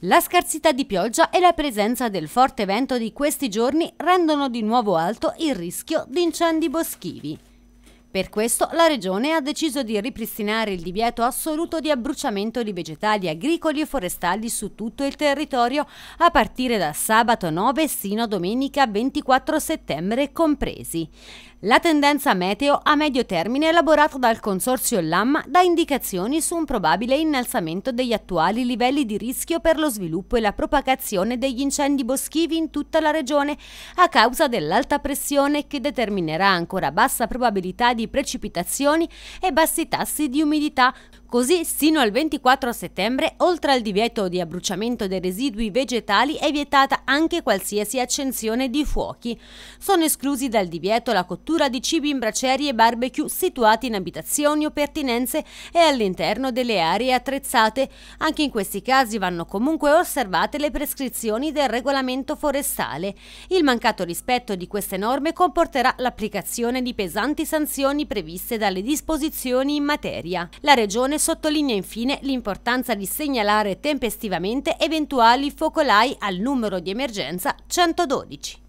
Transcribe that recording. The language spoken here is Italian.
La scarsità di pioggia e la presenza del forte vento di questi giorni rendono di nuovo alto il rischio di incendi boschivi. Per questo la Regione ha deciso di ripristinare il divieto assoluto di abbruciamento di vegetali agricoli e forestali su tutto il territorio a partire da sabato 9 sino a domenica 24 settembre compresi. La tendenza meteo a medio termine elaborata dal Consorzio LAM dà indicazioni su un probabile innalzamento degli attuali livelli di rischio per lo sviluppo e la propagazione degli incendi boschivi in tutta la regione a causa dell'alta pressione che determinerà ancora bassa probabilità di precipitazioni e bassi tassi di umidità, Così, sino al 24 settembre, oltre al divieto di abbruciamento dei residui vegetali, è vietata anche qualsiasi accensione di fuochi. Sono esclusi dal divieto la cottura di cibi in bracerie e barbecue situati in abitazioni o pertinenze e all'interno delle aree attrezzate. Anche in questi casi vanno comunque osservate le prescrizioni del regolamento forestale. Il mancato rispetto di queste norme comporterà l'applicazione di pesanti sanzioni previste dalle disposizioni in materia. La Regione sottolinea infine l'importanza di segnalare tempestivamente eventuali focolai al numero di emergenza 112.